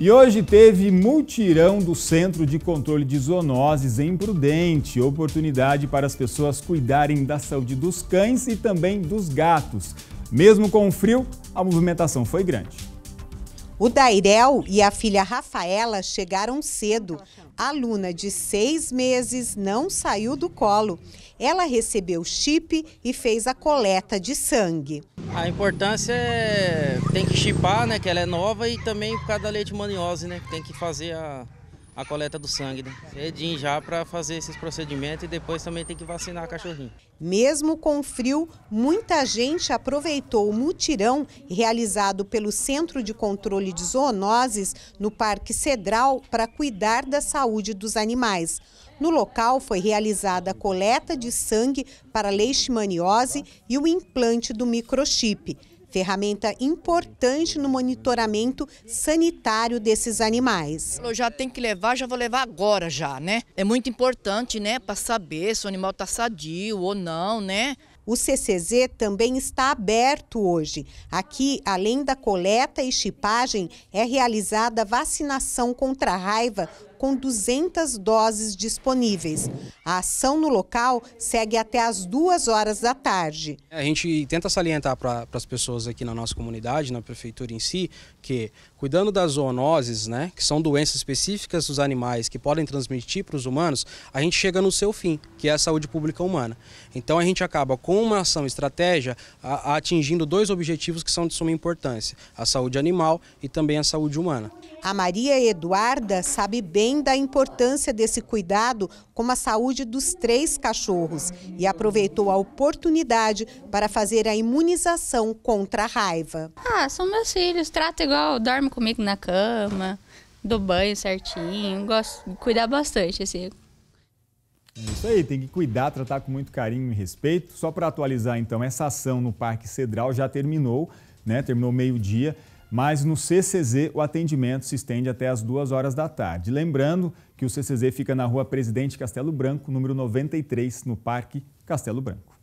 E hoje teve multirão do Centro de Controle de Zoonoses em Prudente, oportunidade para as pessoas cuidarem da saúde dos cães e também dos gatos. Mesmo com o frio, a movimentação foi grande. O Dairel e a filha Rafaela chegaram cedo. A Luna, de seis meses, não saiu do colo. Ela recebeu chip e fez a coleta de sangue. A importância é tem que chipar, né, que ela é nova, e também por causa da leite maniose, né, que tem que fazer a, a coleta do sangue, né? cedinho já para fazer esses procedimentos e depois também tem que vacinar a cachorrinho. Mesmo com frio, muita gente aproveitou o mutirão realizado pelo Centro de Controle de Zoonoses no Parque Cedral para cuidar da saúde dos animais. No local foi realizada a coleta de sangue para leishmaniose e o implante do microchip ferramenta importante no monitoramento sanitário desses animais. Eu já tem que levar, já vou levar agora já, né? É muito importante, né, para saber se o animal está sadio ou não, né? O CCZ também está aberto hoje. Aqui, além da coleta e chipagem, é realizada vacinação contra a raiva com 200 doses disponíveis. A ação no local segue até as duas horas da tarde. É, a gente tenta salientar para as pessoas aqui na nossa comunidade, na prefeitura em si, que cuidando das zoonoses, né, que são doenças específicas dos animais que podem transmitir para os humanos, a gente chega no seu fim, que é a saúde pública humana. Então a gente acaba com uma ação estratégia a, a atingindo dois objetivos que são de suma importância: a saúde animal e também a saúde humana. A Maria Eduarda sabe bem além da importância desse cuidado com a saúde dos três cachorros e aproveitou a oportunidade para fazer a imunização contra a raiva. Ah, são meus filhos, trata igual, dorme comigo na cama, dou banho certinho, gosto de cuidar bastante, assim. É isso aí, tem que cuidar, tratar com muito carinho e respeito. Só para atualizar, então, essa ação no Parque Cedral já terminou, né? Terminou meio-dia mas no CCZ o atendimento se estende até as duas horas da tarde. Lembrando que o CCZ fica na rua Presidente Castelo Branco, número 93, no Parque Castelo Branco.